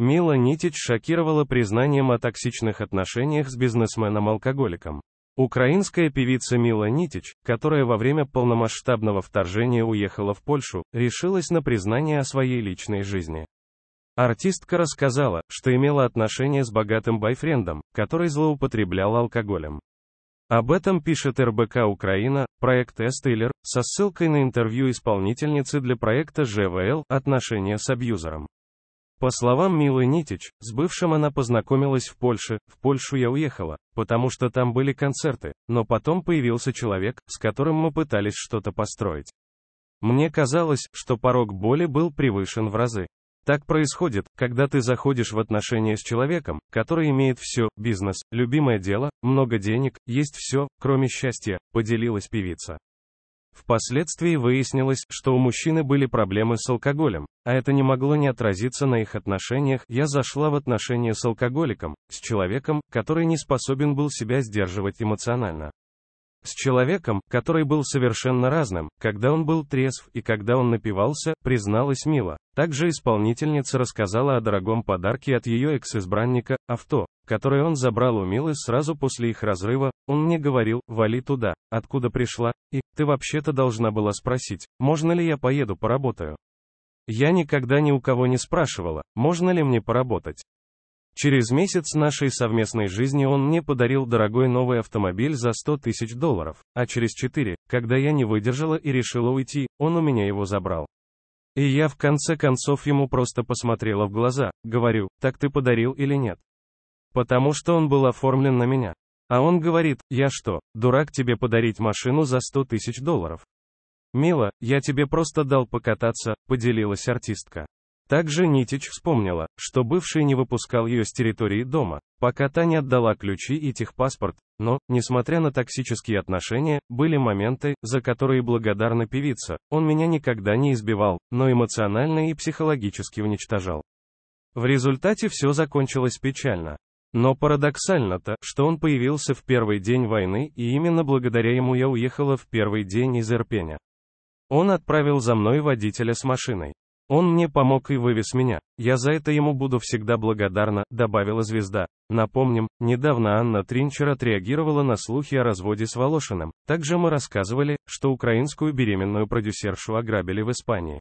Мила Нитич шокировала признанием о токсичных отношениях с бизнесменом-алкоголиком. Украинская певица Мила Нитич, которая во время полномасштабного вторжения уехала в Польшу, решилась на признание о своей личной жизни. Артистка рассказала, что имела отношения с богатым бойфрендом, который злоупотреблял алкоголем. Об этом пишет РБК Украина, проект Эстейлер, со ссылкой на интервью исполнительницы для проекта ЖВЛ «Отношения с абьюзером». По словам Милы Нитич, с бывшим она познакомилась в Польше, в Польшу я уехала, потому что там были концерты, но потом появился человек, с которым мы пытались что-то построить. Мне казалось, что порог боли был превышен в разы. Так происходит, когда ты заходишь в отношения с человеком, который имеет все, бизнес, любимое дело, много денег, есть все, кроме счастья, поделилась певица. Впоследствии выяснилось, что у мужчины были проблемы с алкоголем, а это не могло не отразиться на их отношениях. Я зашла в отношения с алкоголиком, с человеком, который не способен был себя сдерживать эмоционально. С человеком, который был совершенно разным, когда он был трезв и когда он напивался, призналась Мила. Также исполнительница рассказала о дорогом подарке от ее экс-избранника, авто, которое он забрал у Милы сразу после их разрыва, он мне говорил, вали туда, откуда пришла, и, ты вообще-то должна была спросить, можно ли я поеду поработаю. Я никогда ни у кого не спрашивала, можно ли мне поработать. Через месяц нашей совместной жизни он мне подарил дорогой новый автомобиль за 100 тысяч долларов, а через 4, когда я не выдержала и решила уйти, он у меня его забрал. И я в конце концов ему просто посмотрела в глаза, говорю, так ты подарил или нет? Потому что он был оформлен на меня. А он говорит, я что, дурак тебе подарить машину за 100 тысяч долларов? Мила, я тебе просто дал покататься, поделилась артистка. Также Нитич вспомнила, что бывший не выпускал ее с территории дома, пока та не отдала ключи и техпаспорт, но, несмотря на токсические отношения, были моменты, за которые благодарна певица, он меня никогда не избивал, но эмоционально и психологически уничтожал. В результате все закончилось печально. Но парадоксально-то, что он появился в первый день войны, и именно благодаря ему я уехала в первый день из Ирпеня. Он отправил за мной водителя с машиной. Он мне помог и вывез меня. Я за это ему буду всегда благодарна, добавила звезда. Напомним, недавно Анна Тринчер отреагировала на слухи о разводе с Волошиным. Также мы рассказывали, что украинскую беременную продюсершу ограбили в Испании.